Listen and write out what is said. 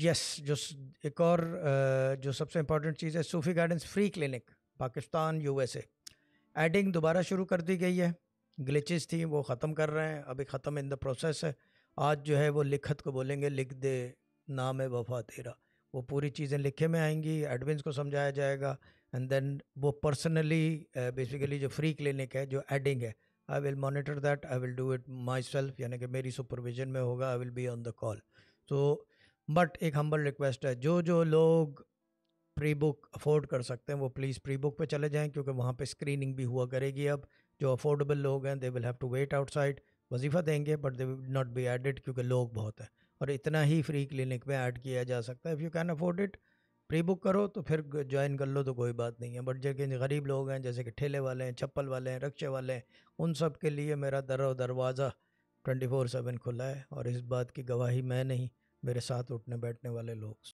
yes जो एक और जो सबसे इम्पॉर्टेंट चीज़ है Sufi gardens free clinic Pakistan USA aiding दोबारा शुरू कर दी गई है ग्लिचेस थी वो ख़त्म कर रहे हैं अभी ख़त्म इन द प्रोसेस है आज जो है वो लिखत को बोलेंगे लिख दे नाम है वफा तेरा वो पूरी चीज़ें लिखे में आएंगी एडमिन्स को समझाया जाएगा एंड देन वो पर्सनली बेसिकली जो फ्री क्लिनिक है जो एडिंग है I will monitor that I will do it myself यानी कि मेरी सुपरविजन में होगा I will be on the call तो बट एक हम्बल रिक्वेस्ट है जो जो लोग प्री बुक अफोर्ड कर सकते हैं वो प्लीज़ प्री बुक पर चले जाएँ क्योंकि वहाँ पर स्क्रीनिंग भी हुआ करेगी अब जो अफोर्डेबल लोग हैं they will have to wait outside वजीफ़ा देंगे but they will not be aided क्योंकि लोग बहुत हैं और इतना ही फ्री क्लिनिक में ऐड किया जा सकता है if you can afford it pre book करो तो फिर ज्वाइन कर लो तो कोई बात नहीं है बट जो गरीब लोग हैं जैसे कि ठेले वाले हैं चप्पल वाले हैं रक्शे वाले हैं उन सब के लिए मेरा दर दरवाज़ा ट्वेंटी फोर सेवन खुला है और इस बात की गवाही मैं नहीं मेरे साथ उठने बैठने वाले लोग